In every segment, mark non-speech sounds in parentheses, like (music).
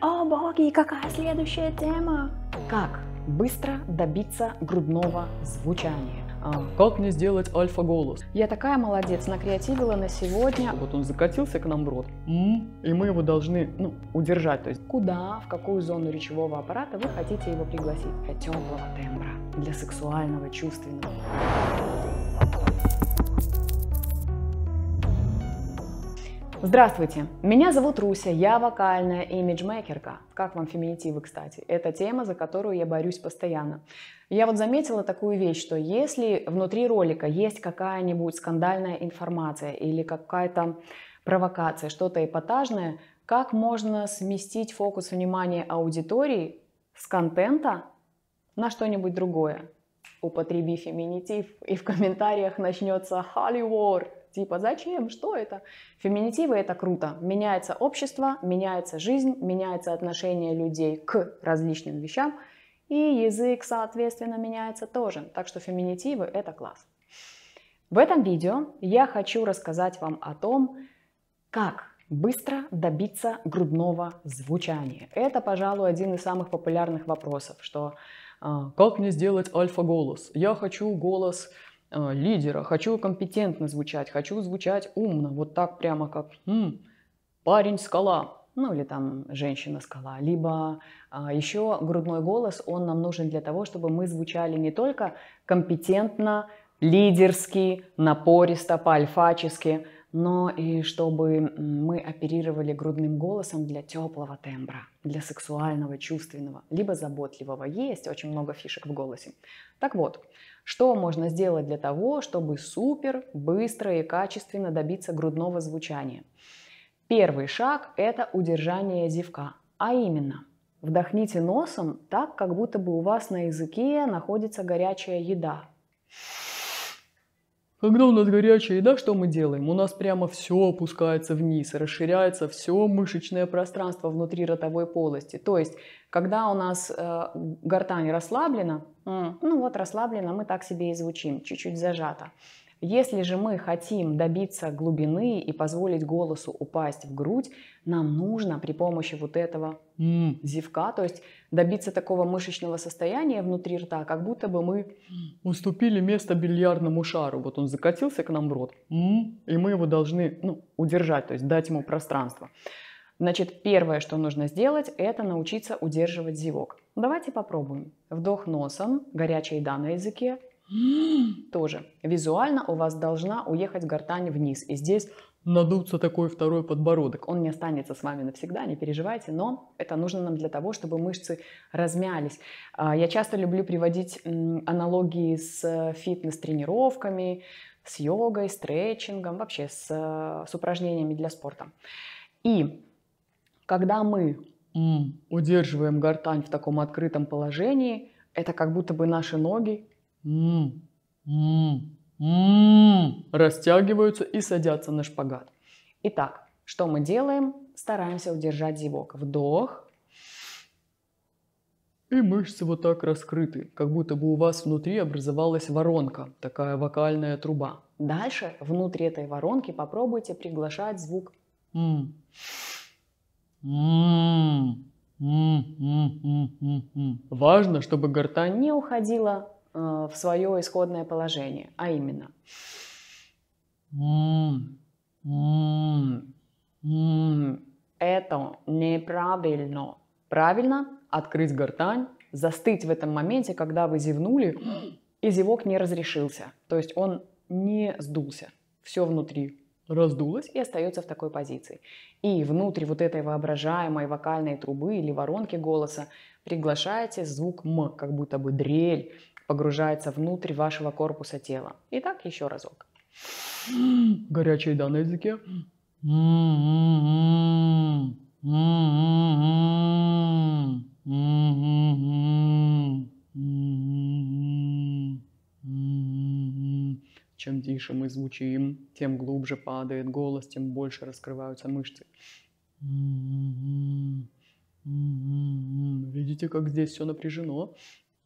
О боги, какая следующая тема? Как быстро добиться грудного звучания? А, как мне сделать альфа-голос? Я такая молодец, накреативила на сегодня. Вот он закатился к нам в рот, и мы его должны ну, удержать. То есть куда, в какую зону речевого аппарата вы хотите его пригласить? Для теплого тембра, для сексуального, чувственного. Здравствуйте, меня зовут Руся, я вокальная имиджмейкерка. Как вам феминитивы, кстати? Это тема, за которую я борюсь постоянно. Я вот заметила такую вещь, что если внутри ролика есть какая-нибудь скандальная информация или какая-то провокация, что-то эпатажное, как можно сместить фокус внимания аудитории с контента на что-нибудь другое? Употреби феминитив, и в комментариях начнется «Холливор», типа зачем, что это? Феминитивы это круто. Меняется общество, меняется жизнь, меняется отношение людей к различным вещам, и язык, соответственно, меняется тоже. Так что феминитивы это класс. В этом видео я хочу рассказать вам о том, как быстро добиться грудного звучания. Это, пожалуй, один из самых популярных вопросов, что а, как мне сделать альфа-голос? Я хочу голос Э, лидера, хочу компетентно звучать, хочу звучать умно, вот так прямо как «М, парень скала, ну или там женщина скала, либо а, еще грудной голос, он нам нужен для того, чтобы мы звучали не только компетентно, лидерски, напористо, по-альфачески, но и чтобы мы оперировали грудным голосом для теплого тембра, для сексуального, чувственного, либо заботливого. Есть очень много фишек в голосе. Так вот, что можно сделать для того, чтобы супер быстро и качественно добиться грудного звучания? Первый шаг – это удержание зевка, а именно вдохните носом так, как будто бы у вас на языке находится горячая еда. Когда у нас горячая еда, что мы делаем? У нас прямо все опускается вниз, расширяется все мышечное пространство внутри ротовой полости. То есть, когда у нас э, гортань расслаблена, ну вот расслаблена, мы так себе и звучим, чуть-чуть зажата. Если же мы хотим добиться глубины и позволить голосу упасть в грудь, нам нужно при помощи вот этого mm. зевка, то есть добиться такого мышечного состояния внутри рта, как будто бы мы уступили место бильярдному шару. Вот он закатился к нам в рот, mm. и мы его должны ну, удержать, то есть дать ему пространство. Значит, первое, что нужно сделать, это научиться удерживать зевок. Давайте попробуем. Вдох носом, горячая еда на языке, (gasps) Тоже. Визуально у вас должна уехать гортань вниз. И здесь надуться такой второй подбородок. Он не останется с вами навсегда, не переживайте, но это нужно нам для того, чтобы мышцы размялись. А, я часто люблю приводить аналогии с э, фитнес-тренировками, с йогой, стретчингом, вообще с, э, с упражнениями для спорта. И когда мы удерживаем гортань в таком открытом положении, это как будто бы наши ноги м, растягиваются и садятся на шпагат. Итак, что мы делаем? Стараемся удержать зевок. Вдох. И мышцы вот так раскрыты, как будто бы у вас внутри образовалась воронка, такая вокальная труба. Дальше внутри этой воронки попробуйте приглашать звук Важно, чтобы гортань не уходила Э, в свое исходное положение, а именно. Это неправильно. Правильно открыть гортань, застыть в этом моменте, когда вы зевнули, и зевок не разрешился. То есть он не сдулся. Все внутри раздулось и остается в такой позиции. И внутрь вот этой воображаемой вокальной трубы или воронки голоса приглашаете звук «м», как будто бы дрель, погружается внутрь вашего корпуса тела. Итак, еще разок. Горячие еда на языке. Чем тише мы звучим, тем глубже падает голос, тем больше раскрываются мышцы. Видите, как здесь все напряжено?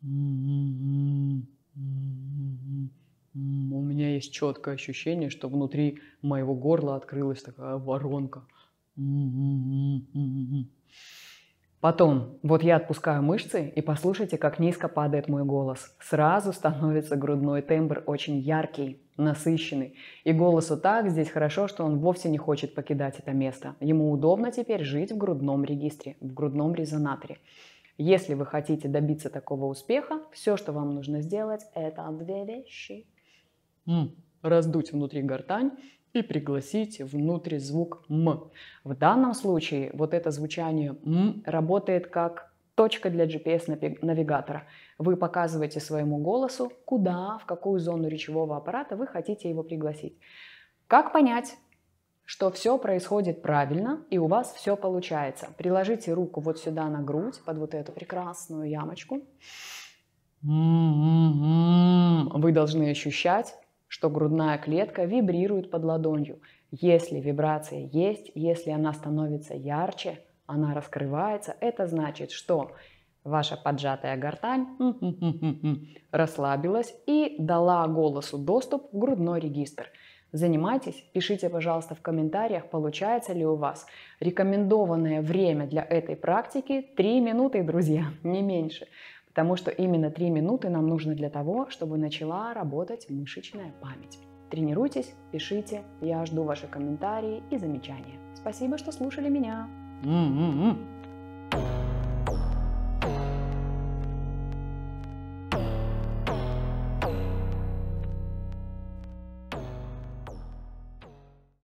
У меня есть четкое ощущение, что внутри моего горла открылась такая воронка. Потом, вот я отпускаю мышцы, и послушайте, как низко падает мой голос. Сразу становится грудной тембр очень яркий, насыщенный. И голосу так здесь хорошо, что он вовсе не хочет покидать это место. Ему удобно теперь жить в грудном регистре, в грудном резонаторе. Если вы хотите добиться такого успеха, все, что вам нужно сделать, это две вещи. М. Раздуть внутри гортань и пригласить внутрь звук «м». В данном случае вот это звучание «м» работает как точка для GPS-навигатора. Вы показываете своему голосу, куда, в какую зону речевого аппарата вы хотите его пригласить. Как понять, что все происходит правильно и у вас все получается. Приложите руку вот сюда на грудь, под вот эту прекрасную ямочку. Вы должны ощущать, что грудная клетка вибрирует под ладонью. Если вибрация есть, если она становится ярче, она раскрывается, это значит, что ваша поджатая гортань (laughs) расслабилась и дала голосу доступ в грудной регистр – Занимайтесь, пишите, пожалуйста, в комментариях, получается ли у вас. Рекомендованное время для этой практики 3 минуты, друзья, (laughs) не меньше. Потому что именно 3 минуты нам нужно для того, чтобы начала работать мышечная память. Тренируйтесь, пишите, я жду ваши комментарии и замечания. Спасибо, что слушали меня. Mm-hmm.